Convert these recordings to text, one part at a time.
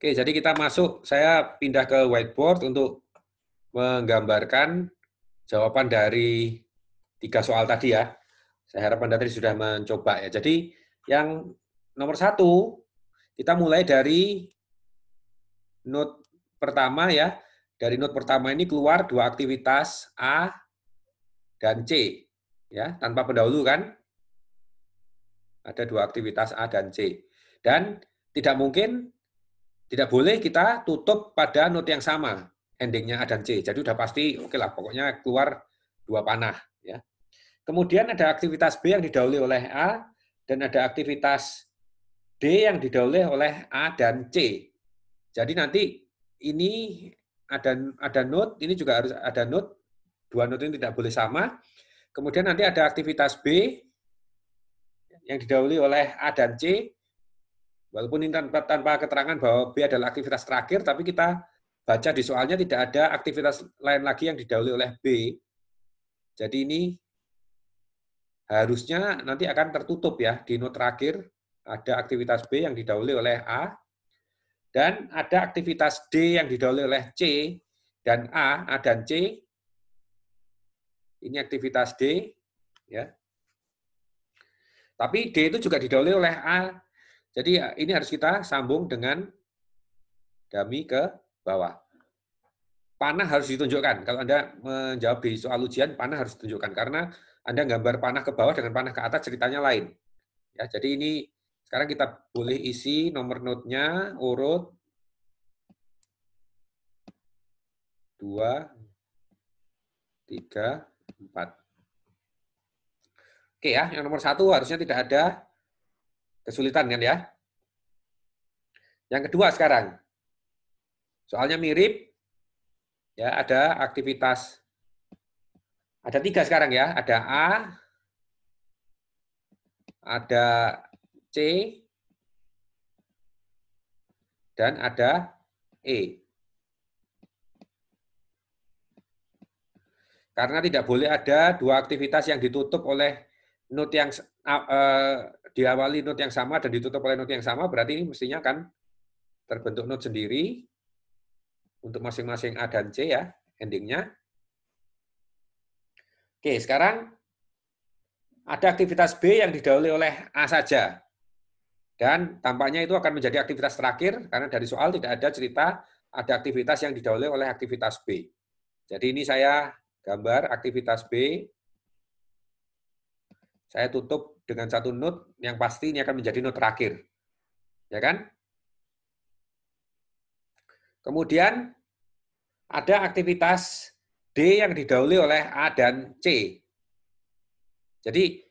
Oke, jadi kita masuk, saya pindah ke whiteboard untuk menggambarkan jawaban dari tiga soal tadi ya. Saya harap Anda tadi sudah mencoba ya. Jadi yang nomor satu, kita mulai dari note pertama ya. Dari note pertama ini keluar dua aktivitas A dan C. ya Tanpa pendahulu kan. Ada dua aktivitas A dan C. Dan tidak mungkin tidak boleh kita tutup pada note yang sama, endingnya A dan C. Jadi udah pasti, oke okay lah, pokoknya keluar dua panah. Ya. Kemudian ada aktivitas B yang didahului oleh A, dan ada aktivitas D yang didahului oleh A dan C. Jadi nanti ini ada ada note, ini juga harus ada note, dua note ini tidak boleh sama. Kemudian nanti ada aktivitas B yang didahului oleh A dan C, Walaupun ini tanpa, tanpa keterangan bahwa B adalah aktivitas terakhir, tapi kita baca di soalnya tidak ada aktivitas lain lagi yang didahului oleh B. Jadi ini harusnya nanti akan tertutup ya di note terakhir ada aktivitas B yang didahului oleh A dan ada aktivitas D yang didahului oleh C dan A, A dan C. Ini aktivitas D ya. Tapi D itu juga didahului oleh A jadi ya, ini harus kita sambung dengan dami ke bawah. Panah harus ditunjukkan. Kalau Anda menjawab di soal ujian, panah harus ditunjukkan. Karena Anda gambar panah ke bawah dengan panah ke atas ceritanya lain. Ya, jadi ini sekarang kita boleh isi nomor nya urut, 2, 3, 4. Oke ya, yang nomor satu harusnya tidak ada Kesulitan kan ya? Yang kedua sekarang. Soalnya mirip. Ya, ada aktivitas. Ada tiga sekarang ya. Ada A, ada C, dan ada E. Karena tidak boleh ada dua aktivitas yang ditutup oleh node yang eh, diawali note yang sama dan ditutup oleh note yang sama, berarti ini mestinya kan terbentuk note sendiri untuk masing-masing A dan C ya, endingnya. Oke, sekarang ada aktivitas B yang didahului oleh A saja. Dan tampaknya itu akan menjadi aktivitas terakhir, karena dari soal tidak ada cerita ada aktivitas yang didahului oleh aktivitas B. Jadi ini saya gambar aktivitas B saya tutup dengan satu note yang pasti ini akan menjadi note terakhir. Ya kan? Kemudian ada aktivitas D yang didahului oleh A dan C. Jadi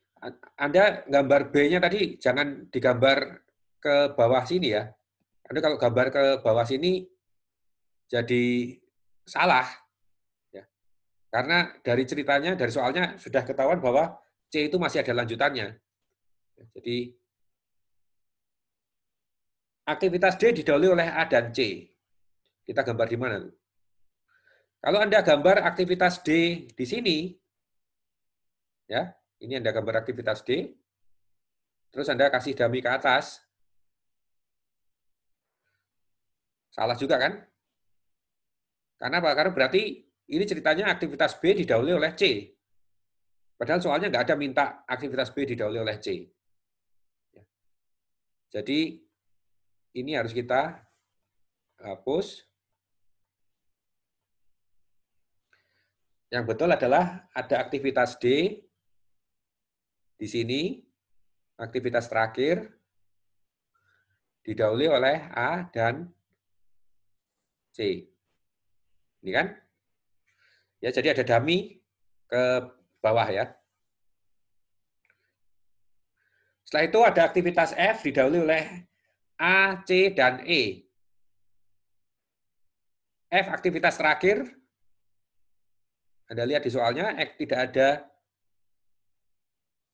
Anda gambar B-nya tadi jangan digambar ke bawah sini ya. Anda kalau gambar ke bawah sini jadi salah. Ya. Karena dari ceritanya, dari soalnya sudah ketahuan bahwa C itu masih ada lanjutannya. Jadi aktivitas D didahului oleh A dan C. Kita gambar di mana? Kalau Anda gambar aktivitas D di sini, ya, ini Anda gambar aktivitas D, terus Anda kasih dami ke atas, salah juga kan? Karena apa? Karena berarti ini ceritanya aktivitas B didahului oleh C. Padahal soalnya nggak ada minta aktivitas B didahului oleh C. Ya. Jadi ini harus kita hapus. Yang betul adalah ada aktivitas D di sini, aktivitas terakhir didahului oleh A dan C. Ini kan? Ya, jadi ada dami ke bawah ya. Setelah itu ada aktivitas F didahului oleh A, C, dan E. F aktivitas terakhir. Anda lihat di soalnya, F tidak ada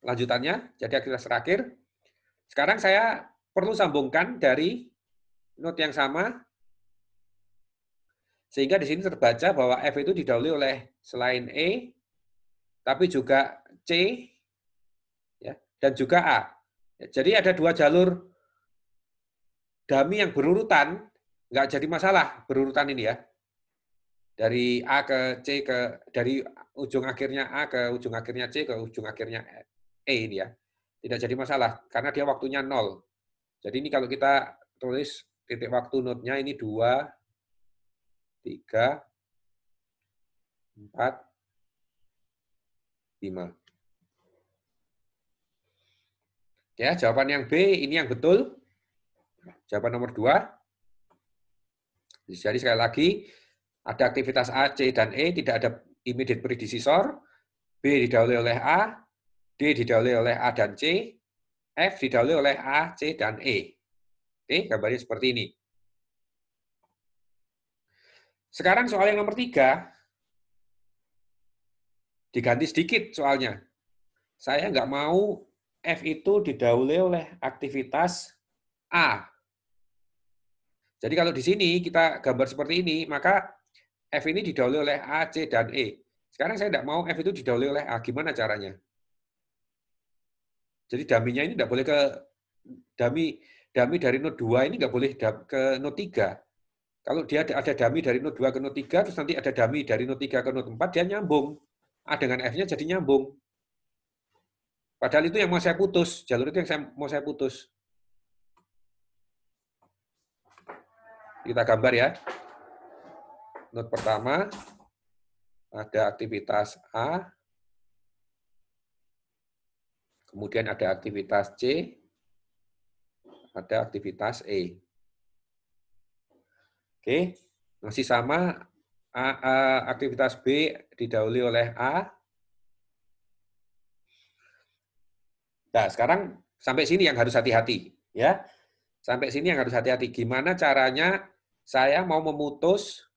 lanjutannya, jadi aktivitas terakhir. Sekarang saya perlu sambungkan dari note yang sama, sehingga di sini terbaca bahwa F itu didahului oleh selain E, tapi juga C ya, dan juga A. Ya, jadi ada dua jalur dami yang berurutan, nggak jadi masalah berurutan ini ya. Dari A ke C ke dari ujung akhirnya A ke ujung akhirnya C ke ujung akhirnya E ini ya. Tidak jadi masalah karena dia waktunya nol. Jadi ini kalau kita tulis titik waktu node-nya ini 2, 3, 4, 5. Ya, jawaban yang B ini yang betul. Jawaban nomor 2. Jadi sekali lagi, ada aktivitas A, C, dan E, tidak ada immediate predecessor. B didahului oleh A, D didahului oleh A dan C, F didahului oleh A, C, dan E. Oke, gambarnya seperti ini. Sekarang soal yang nomor tiga, Diganti sedikit soalnya. Saya nggak mau F itu didahului oleh aktivitas A. Jadi kalau di sini kita gambar seperti ini, maka F ini didahului oleh A, C, dan E. Sekarang saya tidak mau F itu didahului oleh A. Gimana caranya? Jadi daminya ini tidak boleh ke dami dami dari node 2 ini nggak boleh ke node 3. Kalau dia ada, ada dami dari node 2 ke node 3, terus nanti ada dami dari node 3 ke node 4, dia nyambung. A dengan F-nya jadi nyambung. Padahal itu yang mau saya putus, jalur itu yang saya, mau saya putus. Kita gambar ya. Note pertama, ada aktivitas A, kemudian ada aktivitas C, ada aktivitas E. Oke, masih sama A, A, aktivitas B didahului oleh A. Nah, sekarang sampai sini yang harus hati-hati, ya. Sampai sini yang harus hati-hati. Gimana caranya saya mau memutus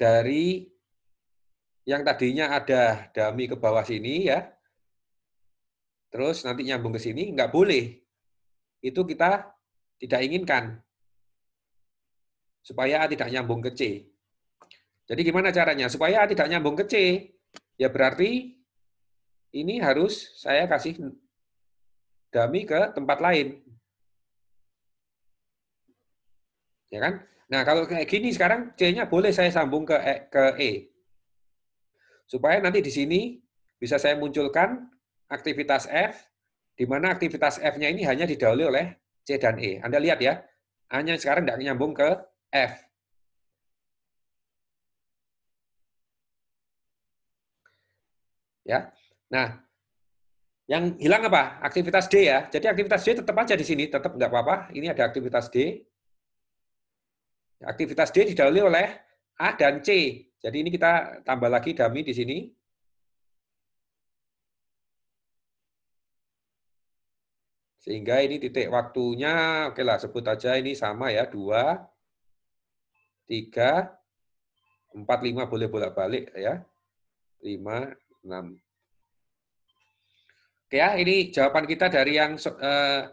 dari yang tadinya ada dami ke bawah sini ya, terus nanti nyambung ke sini, nggak boleh. Itu kita tidak inginkan supaya A tidak nyambung ke C. Jadi gimana caranya? Supaya A tidak nyambung ke C, ya berarti ini harus saya kasih dami ke tempat lain. Ya kan? Nah, kalau kayak gini sekarang C-nya boleh saya sambung ke e, ke E. Supaya nanti di sini bisa saya munculkan aktivitas F, di mana aktivitas F-nya ini hanya didahului oleh C dan E. Anda lihat ya, hanya sekarang tidak nyambung ke F. Ya. Nah, yang hilang apa? Aktivitas D ya. Jadi aktivitas D tetap aja di sini, tetap enggak apa-apa. Ini ada aktivitas D. Aktivitas D didahului oleh A dan C. Jadi ini kita tambah lagi dami di sini. Sehingga ini titik waktunya, oke lah sebut aja ini sama ya, 2 tiga, empat, lima boleh bolak-balik ya. Lima, enam. Oke ya, ini jawaban kita dari yang so eh,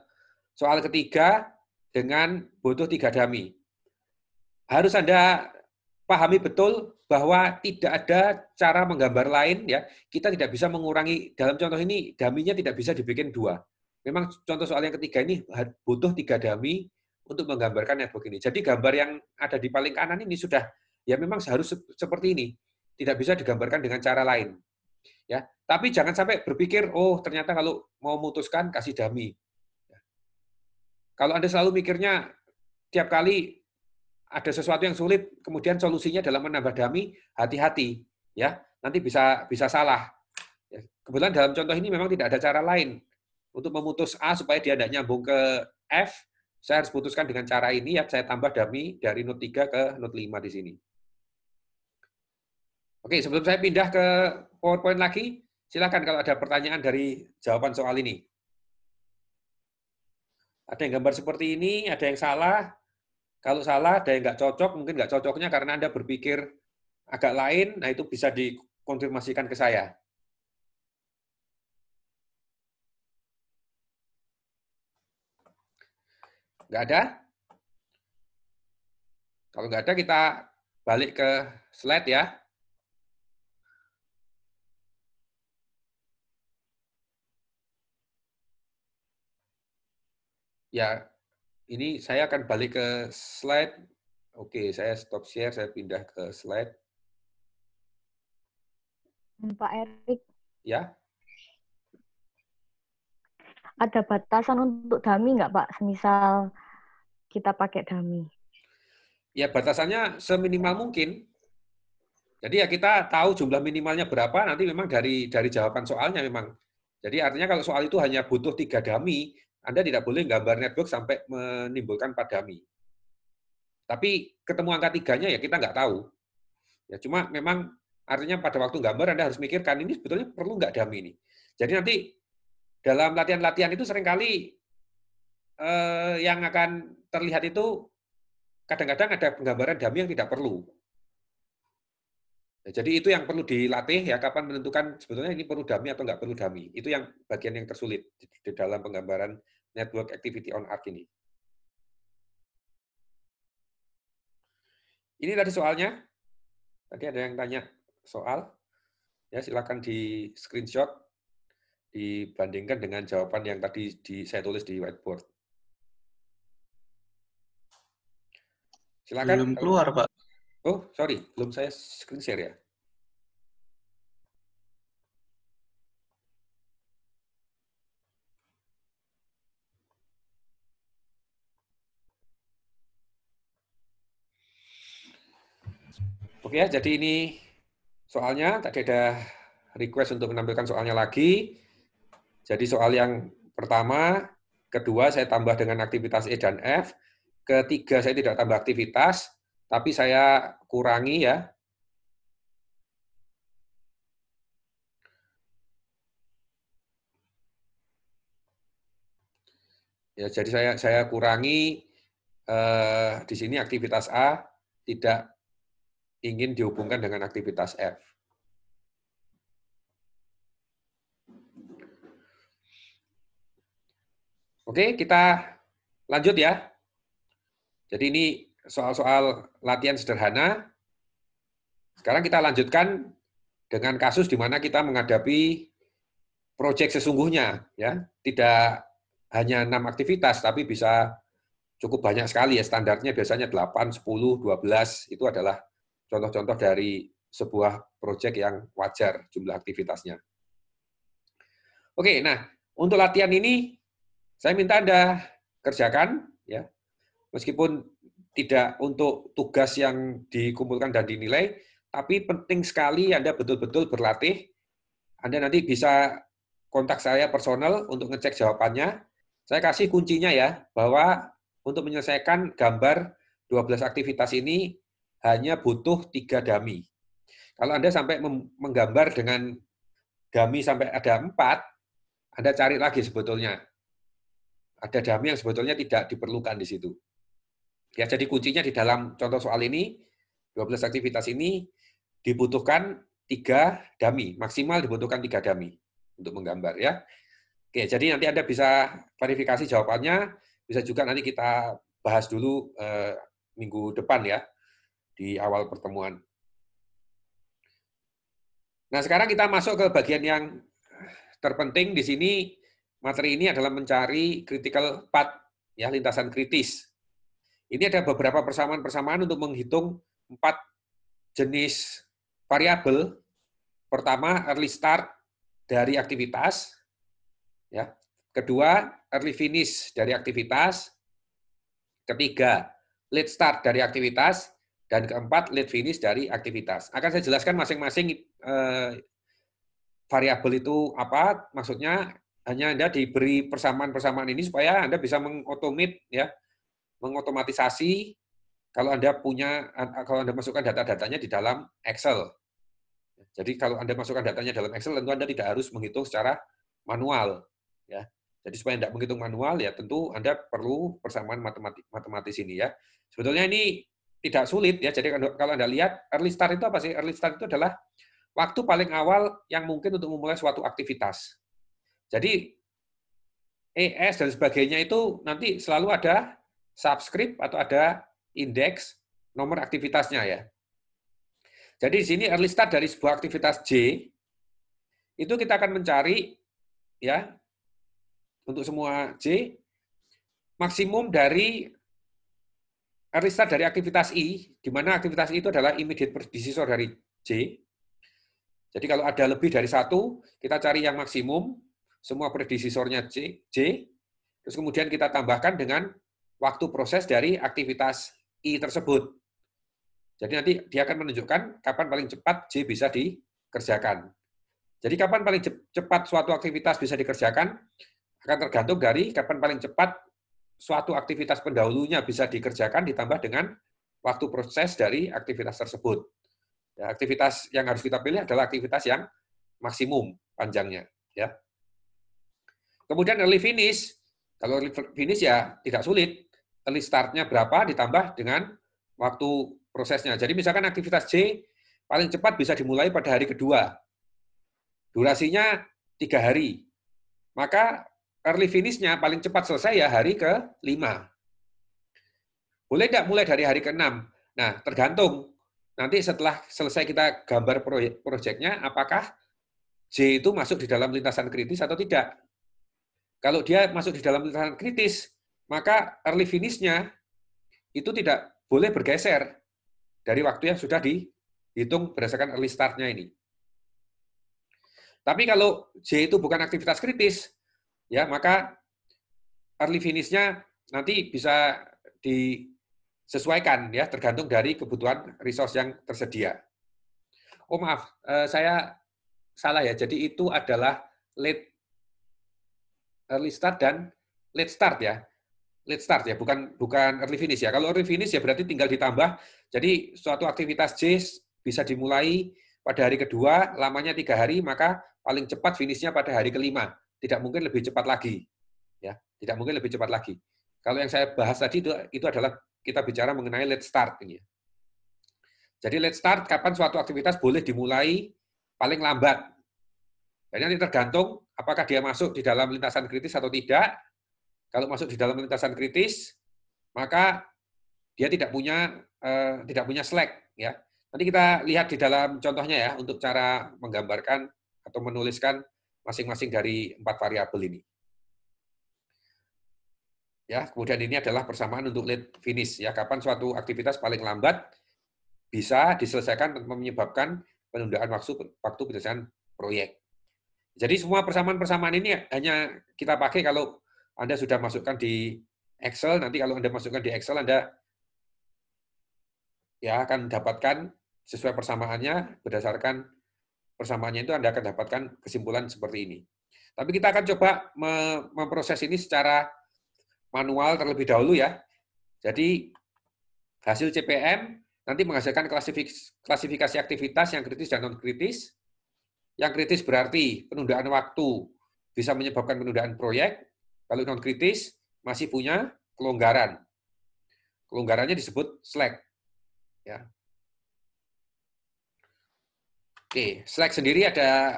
soal ketiga dengan butuh tiga dami. Harus Anda pahami betul bahwa tidak ada cara menggambar lain ya. Kita tidak bisa mengurangi dalam contoh ini daminya tidak bisa dibikin dua. Memang contoh soal yang ketiga ini butuh tiga dami untuk menggambarkan network ini. Jadi gambar yang ada di paling kanan ini sudah ya memang harus seperti ini, tidak bisa digambarkan dengan cara lain. Ya, tapi jangan sampai berpikir, oh ternyata kalau mau memutuskan kasih dami. Ya. Kalau Anda selalu mikirnya tiap kali ada sesuatu yang sulit, kemudian solusinya dalam menambah dami, hati-hati ya. Nanti bisa bisa salah. Ya, kebetulan dalam contoh ini memang tidak ada cara lain untuk memutus A supaya dia tidak nyambung ke F, saya harus putuskan dengan cara ini ya saya tambah dummy dari node 3 ke node 5 di sini. Oke, sebelum saya pindah ke PowerPoint lagi, silakan kalau ada pertanyaan dari jawaban soal ini. Ada yang gambar seperti ini, ada yang salah. Kalau salah, ada yang nggak cocok, mungkin nggak cocoknya karena Anda berpikir agak lain, nah itu bisa dikonfirmasikan ke saya. Nggak ada? Kalau nggak ada, kita balik ke slide ya. Ya, ini saya akan balik ke slide. Oke, saya stop share, saya pindah ke slide. Pak Erik. Ya ada batasan untuk dami nggak Pak? Misal kita pakai dami. Ya batasannya seminimal mungkin. Jadi ya kita tahu jumlah minimalnya berapa nanti memang dari dari jawaban soalnya memang. Jadi artinya kalau soal itu hanya butuh tiga dami, Anda tidak boleh gambar network sampai menimbulkan empat dami. Tapi ketemu angka tiganya ya kita nggak tahu. Ya cuma memang artinya pada waktu gambar Anda harus mikirkan ini sebetulnya perlu nggak dami ini. Jadi nanti dalam latihan-latihan itu seringkali eh, yang akan terlihat itu kadang-kadang ada penggambaran dami yang tidak perlu. Nah, jadi itu yang perlu dilatih ya kapan menentukan sebetulnya ini perlu dami atau nggak perlu dami. Itu yang bagian yang tersulit di, di dalam penggambaran network activity on arc ini. Ini tadi soalnya. Tadi ada yang tanya soal. Ya silakan di screenshot dibandingkan dengan jawaban yang tadi di, saya tulis di whiteboard. Silakan. Belum keluar, Pak. Oh, sorry. Belum saya screen share ya. Oke ya, jadi ini soalnya. Tadi ada request untuk menampilkan soalnya lagi. Jadi soal yang pertama, kedua saya tambah dengan aktivitas E dan F, ketiga saya tidak tambah aktivitas, tapi saya kurangi ya. Ya, jadi saya saya kurangi eh, di sini aktivitas A tidak ingin dihubungkan dengan aktivitas F. Oke, kita lanjut ya. Jadi ini soal-soal latihan sederhana. Sekarang kita lanjutkan dengan kasus di mana kita menghadapi proyek sesungguhnya ya, tidak hanya enam aktivitas tapi bisa cukup banyak sekali ya standarnya biasanya 8, 10, 12 itu adalah contoh-contoh dari sebuah proyek yang wajar jumlah aktivitasnya. Oke, nah untuk latihan ini saya minta Anda kerjakan, ya, meskipun tidak untuk tugas yang dikumpulkan dan dinilai, tapi penting sekali Anda betul-betul berlatih. Anda nanti bisa kontak saya personal untuk ngecek jawabannya. Saya kasih kuncinya ya, bahwa untuk menyelesaikan gambar 12 aktivitas ini hanya butuh tiga dami. Kalau Anda sampai menggambar dengan dami sampai ada empat, Anda cari lagi sebetulnya. Ada dami yang sebetulnya tidak diperlukan di situ. Ya, jadi kuncinya di dalam contoh soal ini, 12 aktivitas ini dibutuhkan tiga dami, maksimal dibutuhkan tiga dami untuk menggambar ya. Oke, jadi nanti Anda bisa verifikasi jawabannya, bisa juga nanti kita bahas dulu eh, minggu depan ya, di awal pertemuan. Nah, sekarang kita masuk ke bagian yang terpenting di sini materi ini adalah mencari critical path, ya lintasan kritis. Ini ada beberapa persamaan-persamaan untuk menghitung empat jenis variabel. Pertama, early start dari aktivitas, ya. Kedua, early finish dari aktivitas. Ketiga, late start dari aktivitas dan keempat late finish dari aktivitas. Akan saya jelaskan masing-masing eh, variabel itu apa, maksudnya hanya Anda diberi persamaan-persamaan ini supaya Anda bisa mengotomit ya, mengotomatisasi kalau Anda punya kalau Anda masukkan data-datanya di dalam Excel. Jadi kalau Anda masukkan datanya dalam Excel tentu Anda tidak harus menghitung secara manual ya. Jadi supaya tidak menghitung manual ya tentu Anda perlu persamaan matematik matematis ini ya. Sebetulnya ini tidak sulit ya. Jadi kalau Anda lihat early start itu apa sih? Early start itu adalah waktu paling awal yang mungkin untuk memulai suatu aktivitas. Jadi ES dan sebagainya itu nanti selalu ada subscript atau ada indeks nomor aktivitasnya ya. Jadi di sini early start dari sebuah aktivitas J itu kita akan mencari ya untuk semua J maksimum dari early start dari aktivitas I di mana aktivitas I itu adalah immediate predecessor dari J. Jadi kalau ada lebih dari satu, kita cari yang maksimum semua predisisornya C, C, terus kemudian kita tambahkan dengan waktu proses dari aktivitas I tersebut. Jadi nanti dia akan menunjukkan kapan paling cepat J bisa dikerjakan. Jadi kapan paling cepat suatu aktivitas bisa dikerjakan akan tergantung dari kapan paling cepat suatu aktivitas pendahulunya bisa dikerjakan ditambah dengan waktu proses dari aktivitas tersebut. Ya, aktivitas yang harus kita pilih adalah aktivitas yang maksimum panjangnya, ya. Kemudian early finish. Kalau early finish ya tidak sulit. Early startnya berapa ditambah dengan waktu prosesnya. Jadi misalkan aktivitas C paling cepat bisa dimulai pada hari kedua. Durasinya tiga hari. Maka early finishnya paling cepat selesai ya hari ke-5. Boleh tidak mulai dari hari ke-6? Nah, tergantung. Nanti setelah selesai kita gambar proyek, proyeknya, apakah J itu masuk di dalam lintasan kritis atau tidak. Kalau dia masuk di dalam tataran kritis, maka early finishnya itu tidak boleh bergeser dari waktu yang sudah dihitung berdasarkan early startnya ini. Tapi kalau J itu bukan aktivitas kritis, ya maka early finishnya nanti bisa disesuaikan ya tergantung dari kebutuhan resource yang tersedia. Oh maaf, eh, saya salah ya. Jadi itu adalah late early start dan late start ya. Late start ya, bukan bukan early finish ya. Kalau early finish ya berarti tinggal ditambah. Jadi suatu aktivitas J bisa dimulai pada hari kedua, lamanya tiga hari, maka paling cepat finishnya pada hari kelima. Tidak mungkin lebih cepat lagi. ya Tidak mungkin lebih cepat lagi. Kalau yang saya bahas tadi itu, itu adalah kita bicara mengenai late start ini. Ya. Jadi late start kapan suatu aktivitas boleh dimulai paling lambat. Jadi nanti tergantung apakah dia masuk di dalam lintasan kritis atau tidak. Kalau masuk di dalam lintasan kritis, maka dia tidak punya uh, tidak punya slack ya. Nanti kita lihat di dalam contohnya ya untuk cara menggambarkan atau menuliskan masing-masing dari empat variabel ini. Ya, kemudian ini adalah persamaan untuk late finish ya, kapan suatu aktivitas paling lambat bisa diselesaikan menyebabkan penundaan waktu waktu penyelesaian proyek. Jadi semua persamaan-persamaan ini hanya kita pakai kalau Anda sudah masukkan di Excel, nanti kalau Anda masukkan di Excel Anda ya akan dapatkan sesuai persamaannya berdasarkan persamaannya itu Anda akan dapatkan kesimpulan seperti ini. Tapi kita akan coba memproses ini secara manual terlebih dahulu ya. Jadi hasil CPM nanti menghasilkan klasifikasi aktivitas yang kritis dan non kritis yang kritis berarti penundaan waktu bisa menyebabkan penundaan proyek. Kalau non kritis masih punya kelonggaran. Kelonggarannya disebut slack. Ya. Oke, slack sendiri ada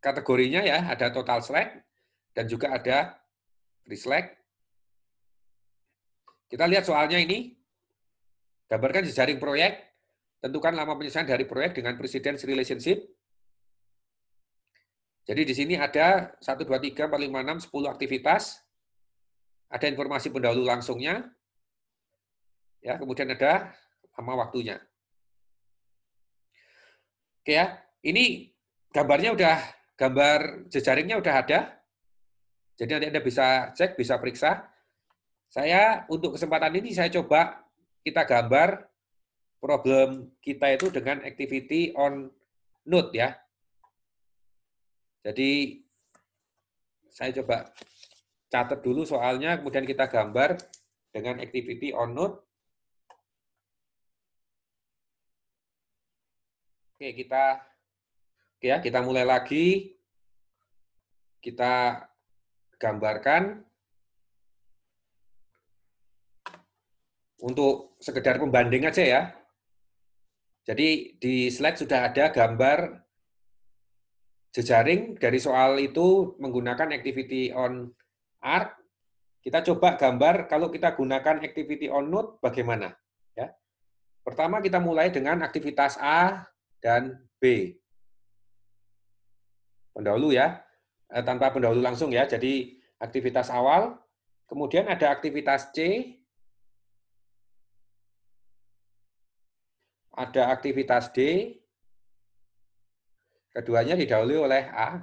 kategorinya ya, ada total slack dan juga ada free slack. Kita lihat soalnya ini. Gambarkan jejaring proyek, tentukan lama penyelesaian dari proyek dengan presiden relationship jadi di sini ada 1, 2, 3, 4, 5, 6, 10 aktivitas. Ada informasi pendahulu langsungnya. ya Kemudian ada sama waktunya. Oke ya, ini gambarnya udah, gambar jejaringnya udah ada. Jadi nanti Anda bisa cek, bisa periksa. Saya untuk kesempatan ini saya coba kita gambar problem kita itu dengan activity on node ya. Jadi saya coba catat dulu soalnya, kemudian kita gambar dengan activity on note. Oke, kita ya kita mulai lagi. Kita gambarkan untuk sekedar pembanding aja ya. Jadi di slide sudah ada gambar jejaring dari soal itu menggunakan activity on art. kita coba gambar kalau kita gunakan activity on note bagaimana ya pertama kita mulai dengan aktivitas A dan B pendahulu ya eh, tanpa pendahulu langsung ya jadi aktivitas awal kemudian ada aktivitas C ada aktivitas D Keduanya didahului oleh A.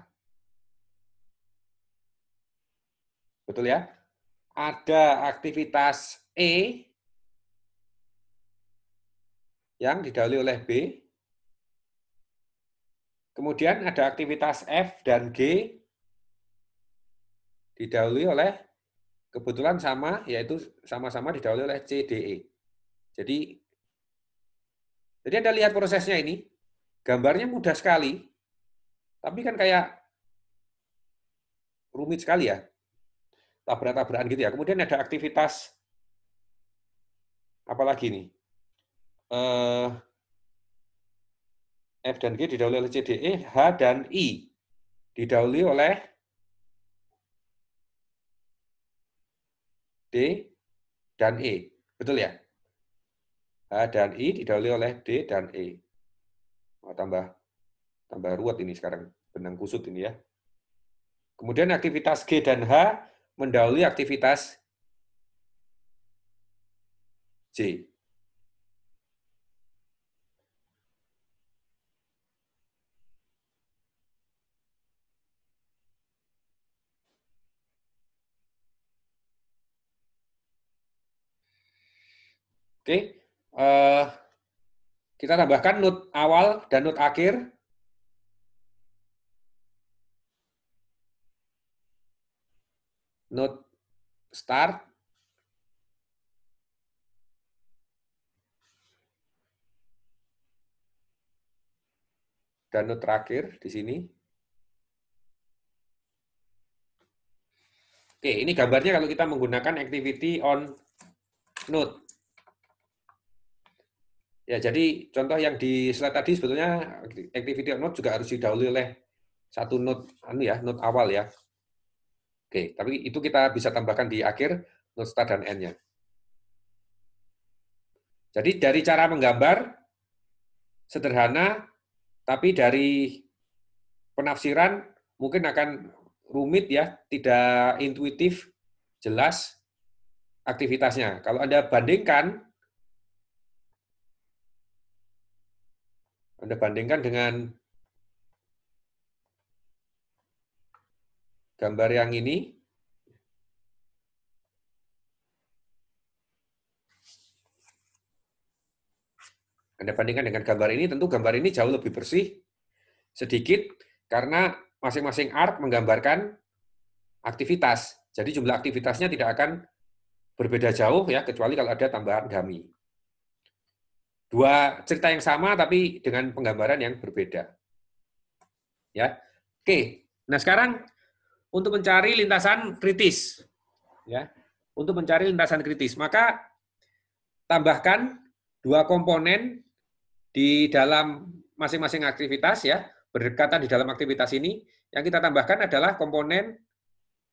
Betul ya? Ada aktivitas E yang didahului oleh B. Kemudian ada aktivitas F dan G didahului oleh kebetulan sama, yaitu sama-sama didahului oleh C, D, E. Jadi, jadi Anda lihat prosesnya ini, gambarnya mudah sekali, tapi kan kayak rumit sekali ya. Tabrak-tabrakan gitu ya. Kemudian ada aktivitas apalagi nih? Eh, F dan G didahului oleh CDE, H dan I didahului oleh D dan E. Betul ya? H dan I didahului oleh D dan E. Mau tambah Tambah ruwet ini sekarang, benang kusut ini ya. Kemudian aktivitas G dan H mendahului aktivitas c. Oke, okay. uh, eh, kita tambahkan note awal dan note akhir node start dan node terakhir di sini. Oke, ini gambarnya kalau kita menggunakan activity on node. Ya, jadi contoh yang di slide tadi sebetulnya activity on node juga harus didahului oleh satu node anu ya, node awal ya. Oke, tapi itu kita bisa tambahkan di akhir not start dan end-nya. Jadi dari cara menggambar sederhana, tapi dari penafsiran mungkin akan rumit ya, tidak intuitif, jelas aktivitasnya. Kalau Anda bandingkan, Anda bandingkan dengan Gambar yang ini. Anda bandingkan dengan gambar ini, tentu gambar ini jauh lebih bersih sedikit karena masing-masing art menggambarkan aktivitas. Jadi jumlah aktivitasnya tidak akan berbeda jauh ya, kecuali kalau ada tambahan gami. Dua cerita yang sama tapi dengan penggambaran yang berbeda. Ya. Oke. Nah, sekarang untuk mencari lintasan kritis. Ya, untuk mencari lintasan kritis. Maka tambahkan dua komponen di dalam masing-masing aktivitas ya, berdekatan di dalam aktivitas ini. Yang kita tambahkan adalah komponen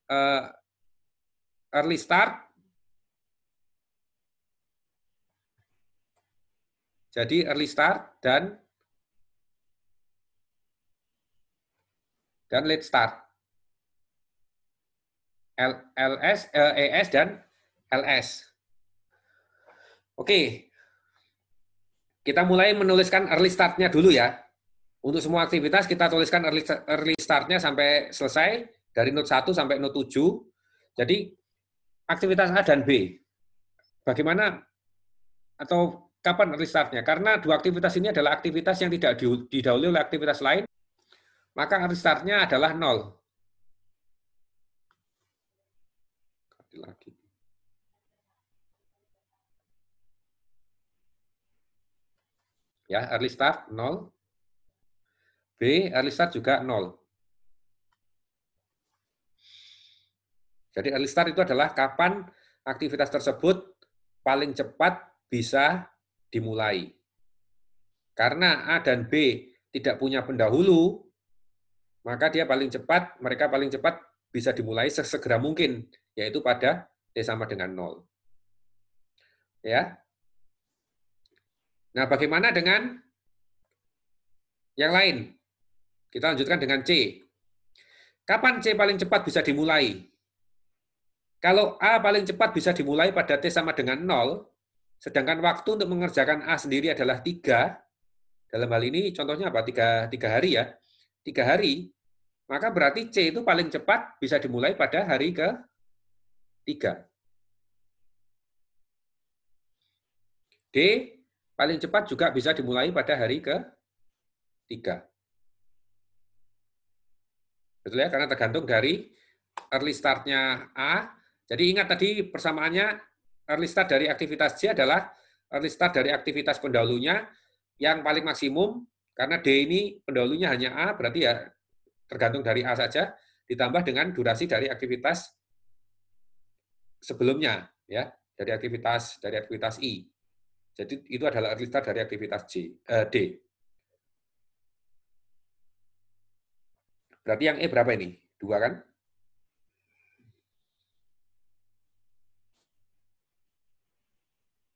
uh, early start. Jadi early start dan dan late start. LS, LES, dan LS. Oke, kita mulai menuliskan early start-nya dulu ya. Untuk semua aktivitas kita tuliskan early, early start-nya sampai selesai, dari node 1 sampai node 7. Jadi, aktivitas A dan B. Bagaimana atau kapan early start-nya? Karena dua aktivitas ini adalah aktivitas yang tidak didahului oleh aktivitas lain, maka early start-nya adalah 0. lagi lagi. Ya, early start 0. B, early start juga 0. Jadi early start itu adalah kapan aktivitas tersebut paling cepat bisa dimulai. Karena A dan B tidak punya pendahulu, maka dia paling cepat, mereka paling cepat bisa dimulai sesegera mungkin, yaitu pada t sama dengan nol Ya. Nah, bagaimana dengan yang lain? Kita lanjutkan dengan C. Kapan C paling cepat bisa dimulai? Kalau A paling cepat bisa dimulai pada T sama dengan nol sedangkan waktu untuk mengerjakan A sendiri adalah tiga dalam hal ini contohnya apa? Tiga, tiga hari ya. Tiga hari, maka berarti C itu paling cepat bisa dimulai pada hari ke-3. D paling cepat juga bisa dimulai pada hari ke-3. Betul ya? Karena tergantung dari early start-nya A. Jadi ingat tadi persamaannya early start dari aktivitas C adalah early start dari aktivitas pendahulunya yang paling maksimum karena D ini pendahulunya hanya A, berarti ya tergantung dari A saja, ditambah dengan durasi dari aktivitas sebelumnya, ya, dari aktivitas dari aktivitas I. Jadi itu adalah lista dari aktivitas J, eh, D. Berarti yang E berapa ini? Dua kan?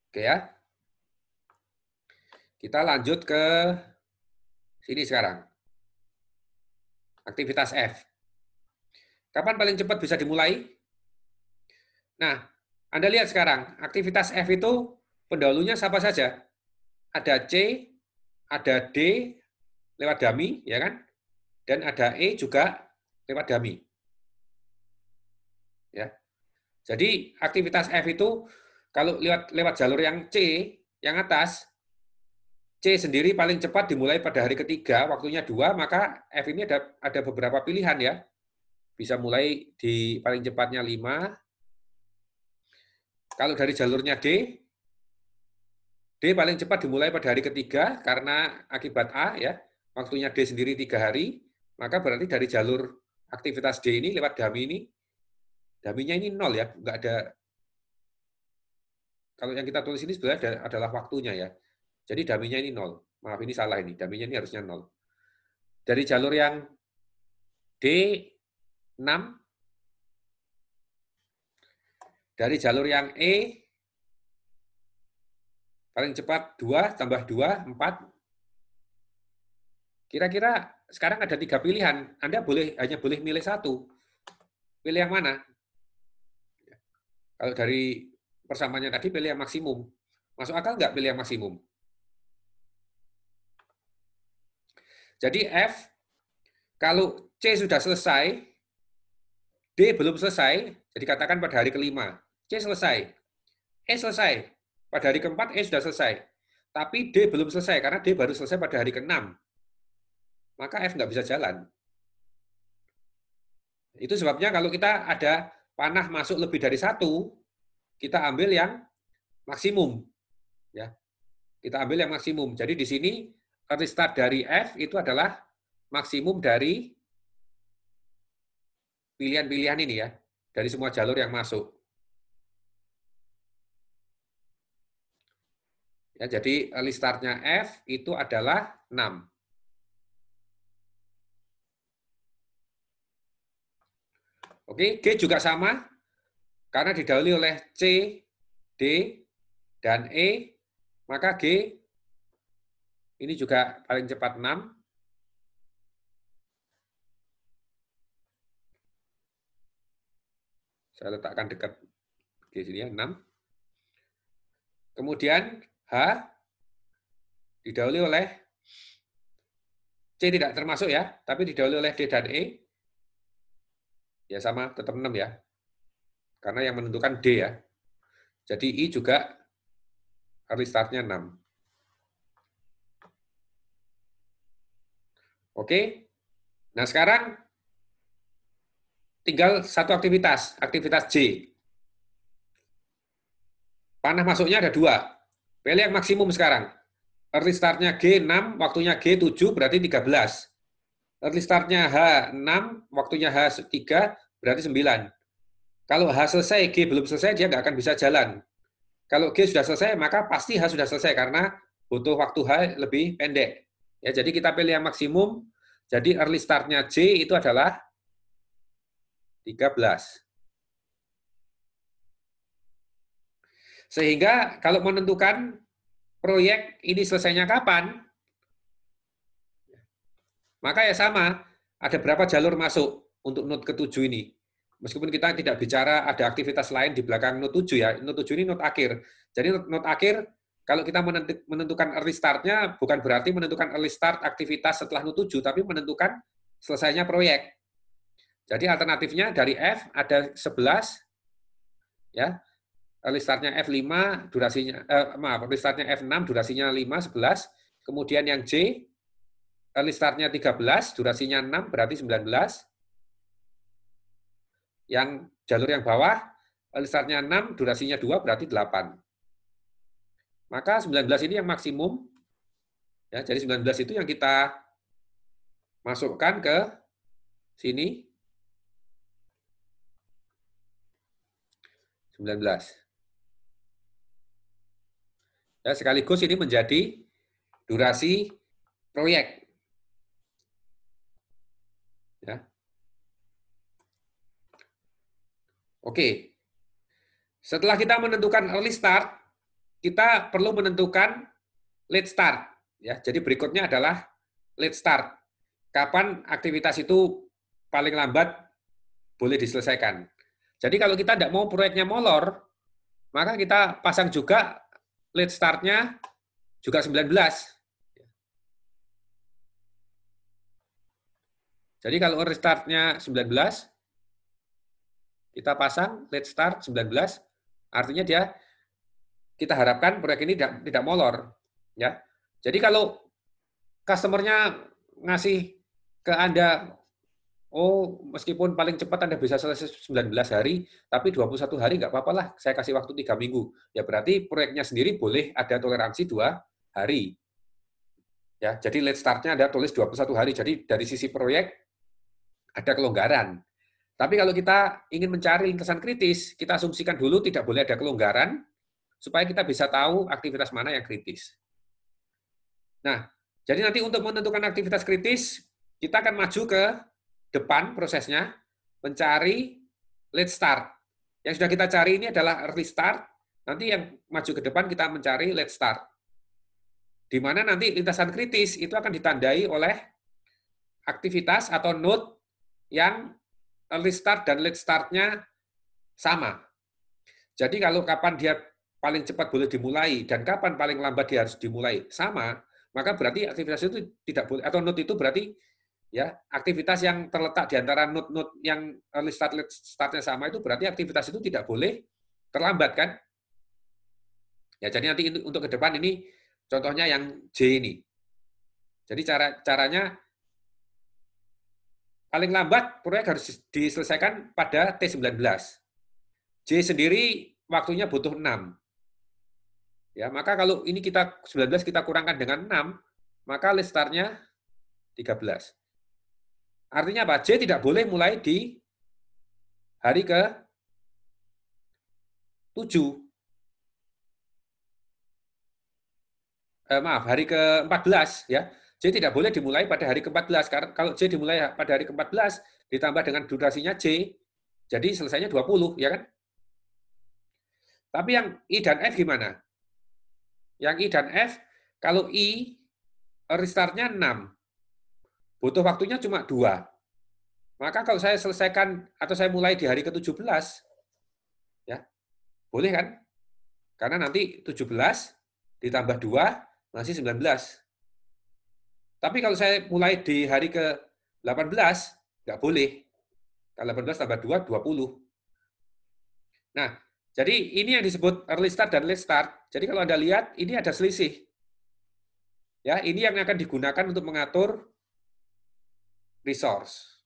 Oke ya. Kita lanjut ke sini sekarang aktivitas F. Kapan paling cepat bisa dimulai? Nah, Anda lihat sekarang, aktivitas F itu pendahulunya siapa saja? Ada C, ada D lewat dami, ya kan? Dan ada E juga lewat dami. Ya. Jadi aktivitas F itu kalau lewat lewat jalur yang C, yang atas, C sendiri paling cepat dimulai pada hari ketiga, waktunya dua, maka F ini ada, ada beberapa pilihan ya. Bisa mulai di paling cepatnya lima. Kalau dari jalurnya D, D paling cepat dimulai pada hari ketiga karena akibat A ya, waktunya D sendiri tiga hari, maka berarti dari jalur aktivitas D ini lewat dami ini, daminya ini nol ya, nggak ada, kalau yang kita tulis ini sebenarnya adalah waktunya ya, jadi daminya ini nol. Maaf, ini salah ini. Daminya ini harusnya nol. Dari jalur yang D6, dari jalur yang E, paling cepat 2, tambah 2, 4. Kira-kira sekarang ada tiga pilihan. Anda boleh hanya boleh milih satu. Pilih yang mana? Kalau dari persamaannya tadi, pilih yang maksimum. Masuk akal nggak pilih yang maksimum? Jadi F kalau C sudah selesai, D belum selesai, jadi katakan pada hari kelima. C selesai, E selesai, pada hari keempat E sudah selesai. Tapi D belum selesai, karena D baru selesai pada hari keenam. Maka F nggak bisa jalan. Itu sebabnya kalau kita ada panah masuk lebih dari satu, kita ambil yang maksimum. ya Kita ambil yang maksimum. Jadi di sini Arti start dari F itu adalah maksimum dari pilihan-pilihan ini ya, dari semua jalur yang masuk. Ya, jadi listarnya eh, F itu adalah 6. Oke, G juga sama, karena didahului oleh C, D, dan E, maka G ini juga paling cepat 6. Saya letakkan dekat di sini ya, 6. Kemudian H didahului oleh C tidak termasuk ya, tapi didahului oleh D dan E. Ya sama, tetap 6 ya. Karena yang menentukan D ya. Jadi I juga early startnya 6. Oke. Nah, sekarang tinggal satu aktivitas, aktivitas J. Panah masuknya ada dua. Pilih yang maksimum sekarang. Early startnya G6, waktunya G7, berarti 13. Early startnya H6, waktunya H3, berarti 9. Kalau H selesai, G belum selesai, dia nggak akan bisa jalan. Kalau G sudah selesai, maka pasti H sudah selesai karena butuh waktu H lebih pendek. Ya, jadi kita pilih yang maksimum. Jadi early start-nya J itu adalah 13. Sehingga kalau menentukan proyek ini selesainya kapan, maka ya sama, ada berapa jalur masuk untuk node ke-7 ini. Meskipun kita tidak bicara ada aktivitas lain di belakang node 7 ya, node 7 ini node akhir. Jadi node akhir kalau kita menentukan early startnya, bukan berarti menentukan early start aktivitas setelah NU7, tapi menentukan selesainya proyek. Jadi alternatifnya dari F ada 11, ya, early startnya F5, durasinya, eh, maaf, early startnya F6, durasinya 5, 11, kemudian yang C early startnya 13, durasinya 6, berarti 19, yang jalur yang bawah, early startnya 6, durasinya 2, berarti 8. Maka 19 ini yang maksimum. Ya, jadi 19 itu yang kita masukkan ke sini. 19. Ya, sekaligus ini menjadi durasi proyek. Ya. Oke. Setelah kita menentukan early start, kita perlu menentukan late start. Ya, jadi berikutnya adalah late start. Kapan aktivitas itu paling lambat boleh diselesaikan. Jadi kalau kita tidak mau proyeknya molor, maka kita pasang juga late startnya juga 19. Jadi kalau restartnya 19, kita pasang late start 19, artinya dia kita harapkan proyek ini tidak, tidak molor. ya. Jadi kalau customernya ngasih ke Anda, oh meskipun paling cepat Anda bisa selesai 19 hari, tapi 21 hari nggak apa-apa lah, saya kasih waktu tiga minggu. Ya berarti proyeknya sendiri boleh ada toleransi dua hari. Ya, jadi late startnya ada tulis 21 hari. Jadi dari sisi proyek ada kelonggaran. Tapi kalau kita ingin mencari lintasan kritis, kita asumsikan dulu tidak boleh ada kelonggaran, supaya kita bisa tahu aktivitas mana yang kritis. Nah, jadi nanti untuk menentukan aktivitas kritis, kita akan maju ke depan prosesnya, mencari late start. Yang sudah kita cari ini adalah early start, nanti yang maju ke depan kita mencari late start. Di mana nanti lintasan kritis itu akan ditandai oleh aktivitas atau node yang early start dan late startnya sama. Jadi kalau kapan dia paling cepat boleh dimulai dan kapan paling lambat dia harus dimulai sama, maka berarti aktivitas itu tidak boleh atau note itu berarti ya aktivitas yang terletak di antara note-note yang early start late startnya sama itu berarti aktivitas itu tidak boleh terlambat kan? Ya jadi nanti untuk ke depan ini contohnya yang J ini. Jadi cara caranya paling lambat proyek harus diselesaikan pada T19. J sendiri waktunya butuh 6. Ya, maka kalau ini kita 19 kita kurangkan dengan 6, maka listarnya 13. Artinya apa? J tidak boleh mulai di hari ke 7. Eh, maaf, hari ke-14 ya. J tidak boleh dimulai pada hari ke-14 karena kalau J dimulai pada hari ke-14 ditambah dengan durasinya J, jadi selesainya 20 ya kan? Tapi yang I dan F gimana? Yang I dan F, kalau I restartnya 6, butuh waktunya cuma 2. Maka kalau saya selesaikan atau saya mulai di hari ke-17, ya boleh kan? Karena nanti 17 ditambah 2 masih 19. Tapi kalau saya mulai di hari ke-18, nggak boleh. Kalau 18 tambah 2, 20. Nah, jadi ini yang disebut early start dan late start. Jadi kalau Anda lihat, ini ada selisih. Ya, ini yang akan digunakan untuk mengatur resource.